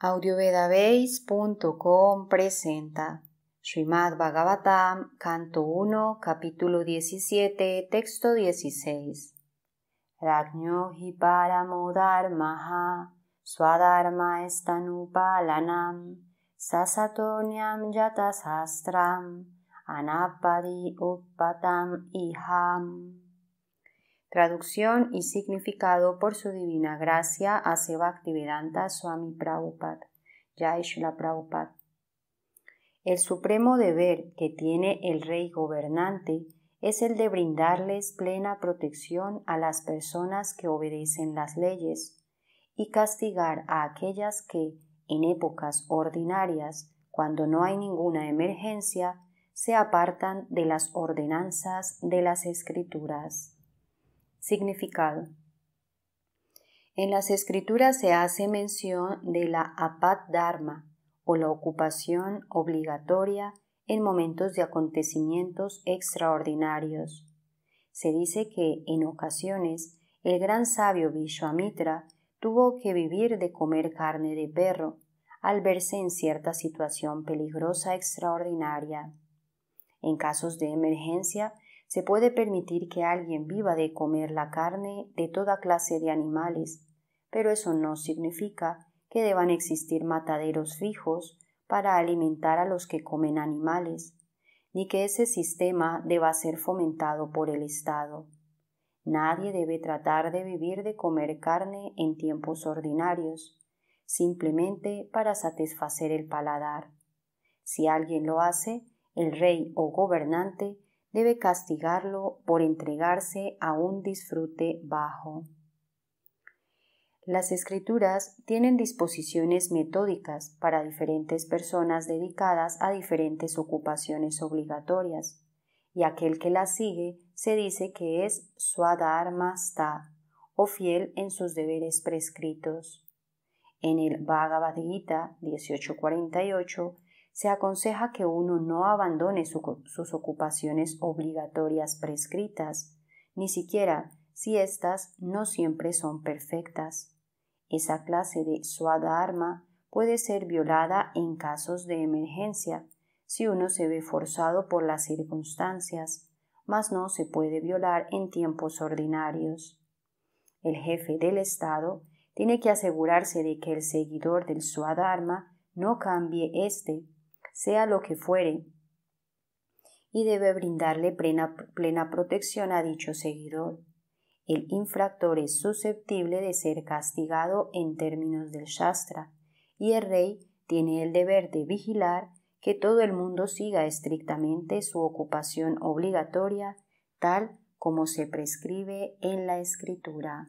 audiovedabase.com presenta Srimad Bhagavatam, canto 1, capítulo 17, texto 16. Rajño hi paramodharmaha swadharma estanupalanam sasatonyam yatasastram anapadi upatam iham. Traducción y significado por su divina gracia a Sebaktivedanta Swami Prabhupada, Yaishla Prabhupada. El supremo deber que tiene el rey gobernante es el de brindarles plena protección a las personas que obedecen las leyes y castigar a aquellas que, en épocas ordinarias, cuando no hay ninguna emergencia, se apartan de las ordenanzas de las escrituras. Significado. En las escrituras se hace mención de la apad dharma o la ocupación obligatoria en momentos de acontecimientos extraordinarios. Se dice que en ocasiones el gran sabio Vishwamitra tuvo que vivir de comer carne de perro al verse en cierta situación peligrosa extraordinaria. En casos de emergencia se puede permitir que alguien viva de comer la carne de toda clase de animales, pero eso no significa que deban existir mataderos fijos para alimentar a los que comen animales, ni que ese sistema deba ser fomentado por el Estado. Nadie debe tratar de vivir de comer carne en tiempos ordinarios, simplemente para satisfacer el paladar. Si alguien lo hace, el rey o gobernante debe castigarlo por entregarse a un disfrute bajo. Las escrituras tienen disposiciones metódicas para diferentes personas dedicadas a diferentes ocupaciones obligatorias, y aquel que las sigue se dice que es Swadharmastha o fiel en sus deberes prescritos. En el Bhagavad Gita 1848 se aconseja que uno no abandone sus ocupaciones obligatorias prescritas, ni siquiera si éstas no siempre son perfectas. Esa clase de swadharma puede ser violada en casos de emergencia, si uno se ve forzado por las circunstancias, mas no se puede violar en tiempos ordinarios. El jefe del Estado tiene que asegurarse de que el seguidor del Swadharma no cambie éste sea lo que fuere, y debe brindarle plena, protección a dicho seguidor. El infractor es susceptible de ser castigado en términos del Shastra, y el rey tiene el deber de vigilar que todo el mundo siga estrictamente su ocupación obligatoria, tal como se prescribe en la escritura.